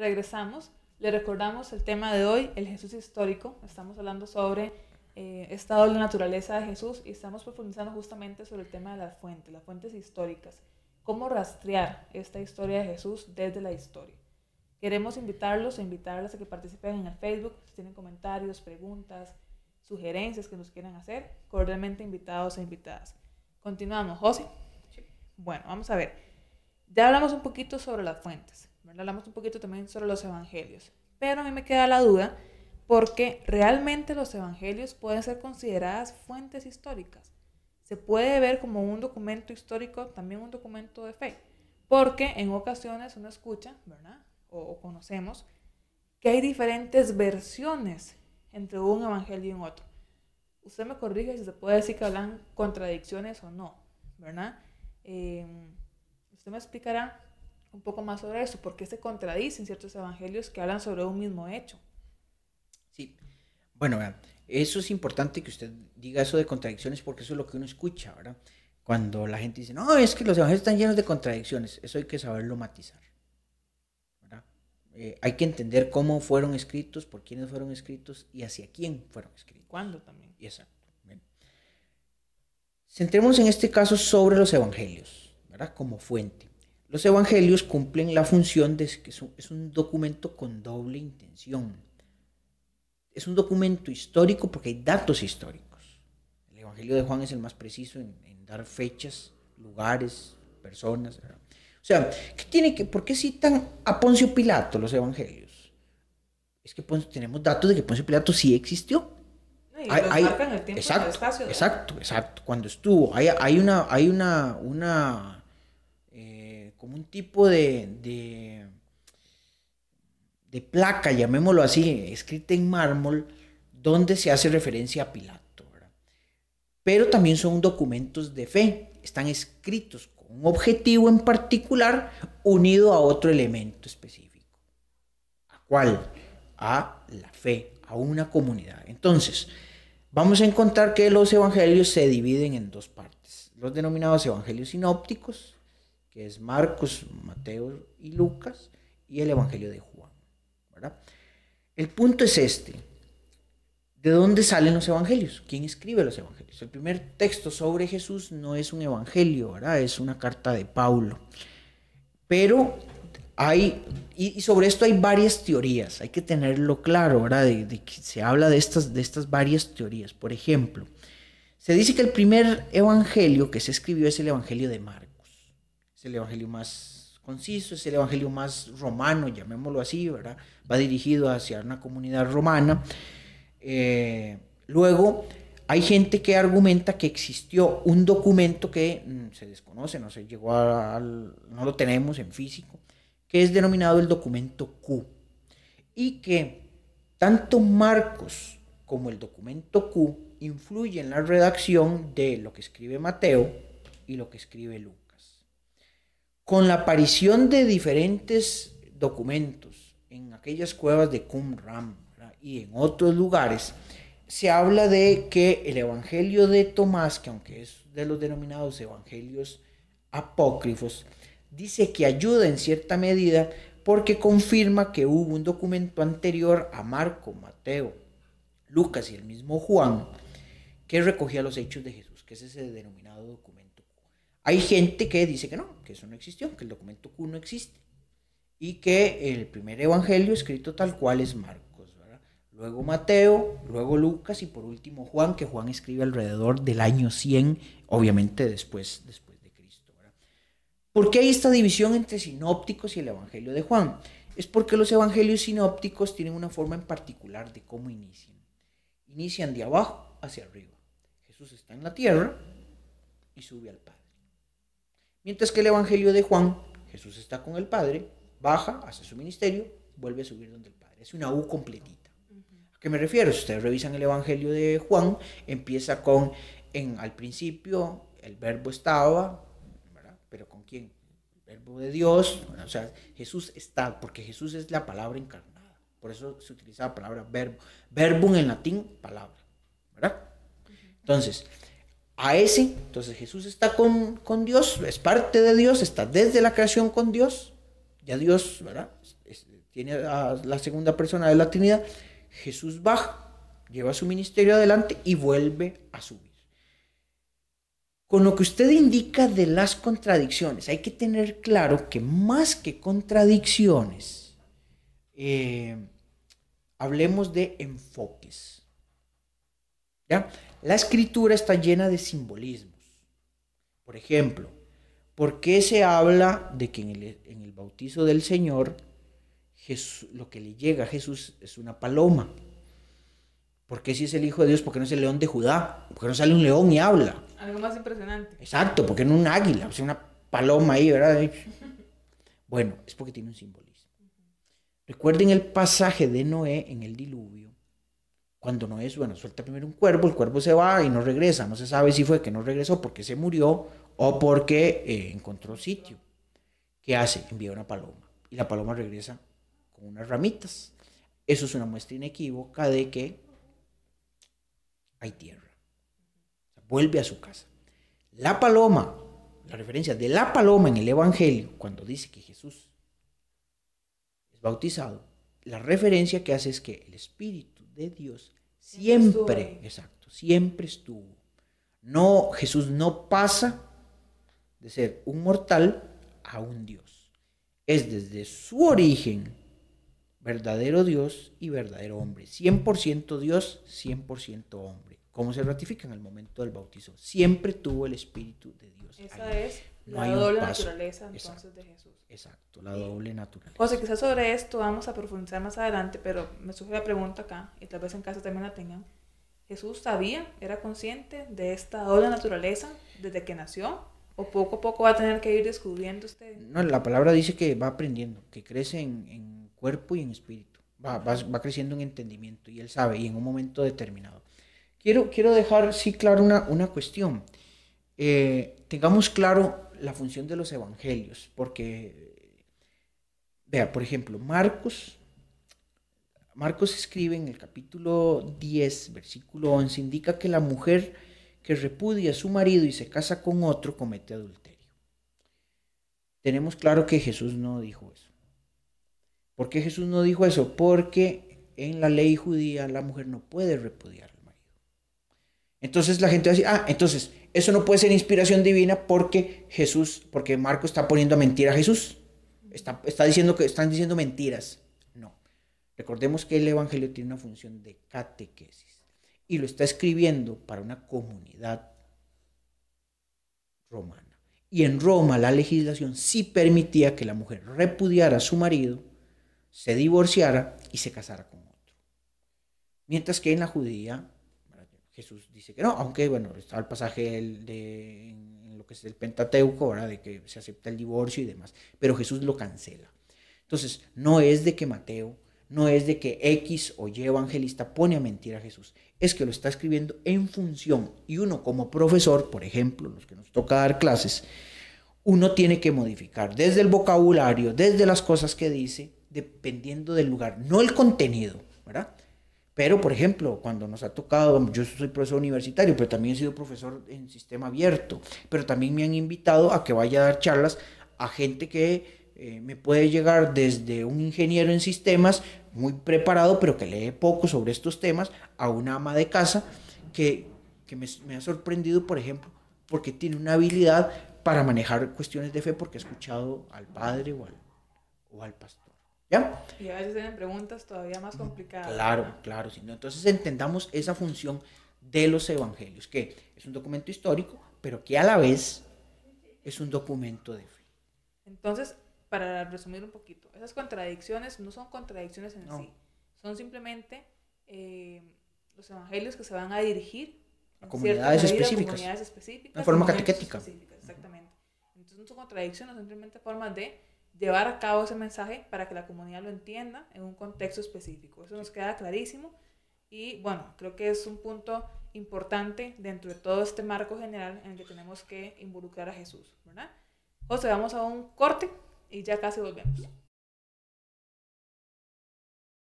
Regresamos, le recordamos el tema de hoy, el Jesús histórico. Estamos hablando sobre eh, estado de la naturaleza de Jesús y estamos profundizando justamente sobre el tema de las fuentes, las fuentes históricas. Cómo rastrear esta historia de Jesús desde la historia. Queremos invitarlos e invitarlas a que participen en el Facebook, si tienen comentarios, preguntas, sugerencias que nos quieran hacer, cordialmente invitados e invitadas. Continuamos, José. Bueno, vamos a ver. Ya hablamos un poquito sobre las fuentes. Hablamos un poquito también sobre los evangelios. Pero a mí me queda la duda porque realmente los evangelios pueden ser consideradas fuentes históricas. Se puede ver como un documento histórico, también un documento de fe, porque en ocasiones uno escucha, ¿verdad? O, conocemos que hay diferentes versiones entre un evangelio y otro. Usted me corrige si se puede decir que hablan contradicciones o no, ¿verdad? Eh, usted me explicará un poco más sobre eso, porque se contradicen ciertos evangelios que hablan sobre un mismo hecho. Sí, bueno, eso es importante que usted diga eso de contradicciones porque eso es lo que uno escucha, ¿verdad? Cuando la gente dice, no, es que los evangelios están llenos de contradicciones, eso hay que saberlo matizar. ¿verdad? Eh, hay que entender cómo fueron escritos, por quiénes fueron escritos y hacia quién fueron escritos. ¿Cuándo también? Exacto. Centremos en este caso sobre los evangelios, ¿verdad? Como fuente. Los evangelios cumplen la función de que es un documento con doble intención. Es un documento histórico porque hay datos históricos. El evangelio de Juan es el más preciso en, dar fechas, lugares, personas. O sea, ¿qué tiene que, ¿por qué citan a Poncio Pilato los evangelios? Es que tenemos datos de que Poncio Pilato sí existió. Y hay, en el tiempo exacto, el espacio, exacto, exacto. Cuando estuvo, hay, hay una, hay una, una como un tipo de, placa, llamémoslo así, escrita en mármol, donde se hace referencia a Pilato. Pero también son documentos de fe, están escritos con un objetivo en particular unido a otro elemento específico. ¿A cuál? A la fe, a una comunidad. Entonces, vamos a encontrar que los evangelios se dividen en dos partes, los denominados evangelios sinópticos que es Marcos, Mateo y Lucas, y el Evangelio de Juan. El punto es este. ¿De dónde salen los evangelios? ¿Quién escribe los evangelios? El primer texto sobre Jesús no es un evangelio, ¿verdad? Es una carta de Pablo. Pero hay, y, sobre esto hay varias teorías, hay que tenerlo claro, ¿verdad? De, que se habla de estas, de estas varias teorías. Por ejemplo, se dice que el primer evangelio que se escribió es el evangelio de Marcos es el evangelio más conciso, es el evangelio más romano, llamémoslo así, ¿verdad? Va dirigido hacia una comunidad romana. Eh, luego, hay gente que argumenta que existió un documento que mm, se desconoce, no se llegó no lo tenemos en físico, que es denominado el documento Q, y que tanto Marcos como el documento Q influyen en la redacción de lo que escribe Mateo y lo que escribe Lucas con la aparición de diferentes documentos en aquellas cuevas de Qumran y en otros lugares, se habla de que el Evangelio de Tomás, que aunque es de los denominados Evangelios apócrifos, dice que ayuda en cierta medida porque confirma que hubo un documento anterior a Marco, Mateo, Lucas y el mismo Juan que recogía los hechos de Jesús, que es ese denominado documento hay gente que dice que no, que eso no existió, que el documento Q no existe. Y que el primer evangelio escrito tal cual es Marcos, Luego Mateo, luego Lucas y por último Juan, que Juan escribe alrededor del año 100, obviamente después, después de Cristo, ¿Por qué hay esta división entre sinópticos y el evangelio de Juan? Es porque los evangelios sinópticos tienen una forma en particular de cómo inician. Inician de abajo hacia arriba. Jesús está en la tierra y sube al Padre. Mientras que el Evangelio de Juan, Jesús está con el Padre, baja, hace su ministerio, vuelve a subir donde el Padre. Es una U completita. ¿A qué me refiero? Si ustedes revisan el Evangelio de Juan, empieza con, al principio, el verbo estaba, ¿verdad? pero ¿con quién? El verbo de Dios, o sea, Jesús está, porque Jesús es la palabra encarnada. Por eso se utiliza la palabra verbo. Verbo en latín, palabra. ¿Verdad? Entonces, a ese. Entonces Jesús está con, Dios, es parte de Dios, está desde la creación con Dios. Ya Dios, ¿verdad? tiene a la segunda persona de la Trinidad. Jesús baja, lleva su ministerio adelante y vuelve a subir. Con lo que usted indica de las contradicciones, hay que tener claro que más que contradicciones, eh, hablemos de enfoques la escritura está llena de simbolismos. Por ejemplo, ¿por qué se habla de que en el, bautizo del Señor lo que le llega a Jesús es una paloma? ¿Por qué si es el Hijo de Dios? ¿Por qué no es el león de Judá? ¿Por qué no sale un león y habla? Algo más impresionante. Exacto, porque no un águila, o sea, una paloma ahí, ¿verdad? Bueno, es porque tiene un simbolismo. Recuerden el pasaje de Noé en el diluvio cuando no es, bueno, suelta primero un cuervo, el cuervo se va y no regresa. No se sabe si fue que no regresó porque se murió o porque eh, encontró sitio. ¿Qué hace? Envía una paloma. Y la paloma regresa con unas ramitas. Eso es una muestra inequívoca de que hay tierra. Vuelve a su casa. La paloma, la referencia de la paloma en el Evangelio, cuando dice que Jesús es bautizado, la referencia que hace es que el Espíritu de Dios siempre, exacto, siempre estuvo. No, Jesús no pasa de ser un mortal a un Dios. Es desde su origen verdadero Dios y verdadero hombre. 100% Dios, 100% hombre. ¿Cómo se ratifica en el momento del bautizo? Siempre tuvo el Espíritu de Dios. Esa es la doble naturaleza entonces de Jesús. Exacto, la doble naturaleza. José quizás sobre esto vamos a profundizar más adelante, pero me surge la pregunta acá, y tal vez en casa también la tengan. ¿Jesús sabía, era consciente de esta doble naturaleza desde que nació? ¿O poco a poco va a tener que ir descubriendo usted? No, la palabra dice que va aprendiendo, que crece en, en cuerpo y en espíritu. Va, va, va, creciendo en entendimiento y él sabe, y en un momento determinado. Quiero, quiero dejar, sí, claro una, una cuestión. Eh, tengamos claro la función de los evangelios, porque, vea, por ejemplo, Marcos, Marcos escribe en el capítulo 10, versículo 11, indica que la mujer que repudia a su marido y se casa con otro comete adulterio. Tenemos claro que Jesús no dijo eso. ¿Por qué Jesús no dijo eso? Porque en la ley judía la mujer no puede repudiar al marido. Entonces la gente va a decir, ah, entonces eso no puede ser inspiración divina porque Jesús, porque Marco está poniendo a mentira a Jesús. Está, diciendo que están diciendo mentiras. No. Recordemos que el Evangelio tiene una función de catequesis y lo está escribiendo para una comunidad romana. Y en Roma la legislación sí permitía que la mujer repudiara a su marido, se divorciara y se casara con otro. Mientras que en la judía Jesús dice que no, aunque bueno, está el pasaje del, de, lo que es el Pentateuco, ¿verdad? de que se acepta el divorcio y demás, pero Jesús lo cancela. Entonces, no es de que Mateo, no es de que X o Y evangelista pone a mentir a Jesús, es que lo está escribiendo en función y uno como profesor, por ejemplo, los que nos toca dar clases, uno tiene que modificar desde el vocabulario, desde las cosas que dice, dependiendo del lugar, no el contenido, ¿verdad? Pero, por ejemplo, cuando nos ha tocado, yo soy profesor universitario, pero también he sido profesor en sistema abierto, pero también me han invitado a que vaya a dar charlas a gente que eh, me puede llegar desde un ingeniero en sistemas muy preparado, pero que lee poco sobre estos temas, a una ama de casa que, me, ha sorprendido, por ejemplo, porque tiene una habilidad para manejar cuestiones de fe porque ha escuchado al padre o al pastor y a veces tienen preguntas todavía más complicadas. Claro, claro. Entonces entendamos esa función de los evangelios, que es un documento histórico, pero que a la vez es un documento de fe. Entonces, para resumir un poquito, esas contradicciones no son contradicciones en sí, son simplemente eh, los evangelios que se van a dirigir a comunidades, específicas. A comunidades específicas. De forma catequética. Exactamente. Entonces no son contradicciones, son simplemente formas de llevar a cabo ese mensaje para que la comunidad lo entienda en un contexto específico. Eso nos queda clarísimo y bueno, creo que es un punto importante dentro de todo este marco general en el que tenemos que involucrar a Jesús, ¿verdad? José, vamos a un corte y ya casi volvemos.